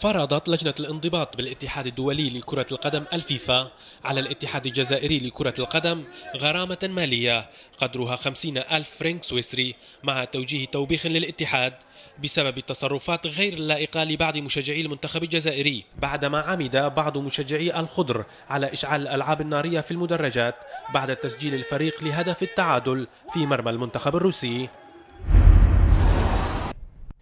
فرضت لجنة الانضباط بالاتحاد الدولي لكرة القدم الفيفا على الاتحاد الجزائري لكرة القدم غرامة مالية قدرها 50 ألف فرنك سويسري مع توجيه توبيخ للاتحاد بسبب التصرفات غير اللائقة لبعض مشجعي المنتخب الجزائري بعدما عمد بعض مشجعي الخضر على إشعال الألعاب النارية في المدرجات بعد تسجيل الفريق لهدف التعادل في مرمى المنتخب الروسي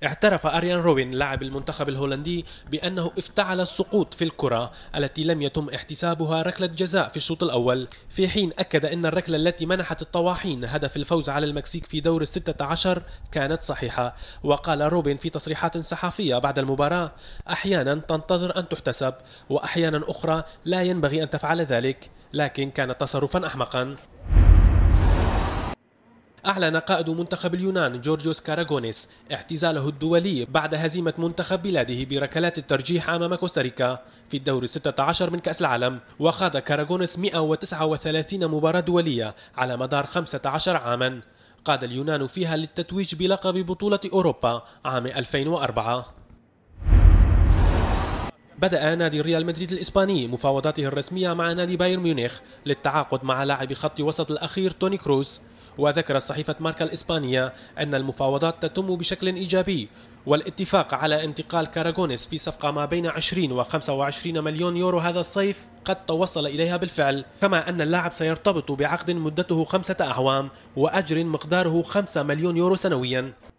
اعترف أريان روبن لاعب المنتخب الهولندي بأنه افتعل السقوط في الكرة التي لم يتم احتسابها ركلة جزاء في الشوط الأول في حين أكد أن الركلة التي منحت الطواحين هدف الفوز على المكسيك في دور الستة عشر كانت صحيحة وقال روبن في تصريحات صحفية بعد المباراة أحيانا تنتظر أن تحتسب وأحيانا أخرى لا ينبغي أن تفعل ذلك لكن كان تصرفا أحمقا أعلن قائد منتخب اليونان جورجيوس كاراغونيس اعتزاله الدولي بعد هزيمة منتخب بلاده بركلات الترجيح أمام كوستاريكا في الدور 16 من كأس العالم وخاض كاراغونيس 139 مباراة دولية على مدار 15 عاما قاد اليونان فيها للتتويج بلقب بطولة أوروبا عام 2004 بدأ نادي ريال مدريد الإسباني مفاوضاته الرسمية مع نادي بايرن ميونخ للتعاقد مع لاعب خط وسط الأخير توني كروز وذكرت صحيفة ماركا الإسبانية أن المفاوضات تتم بشكل إيجابي والاتفاق على انتقال كاراغونيس في صفقة ما بين 20 و 25 مليون يورو هذا الصيف قد توصل إليها بالفعل كما أن اللاعب سيرتبط بعقد مدته خمسة أعوام وأجر مقداره 5 مليون يورو سنويا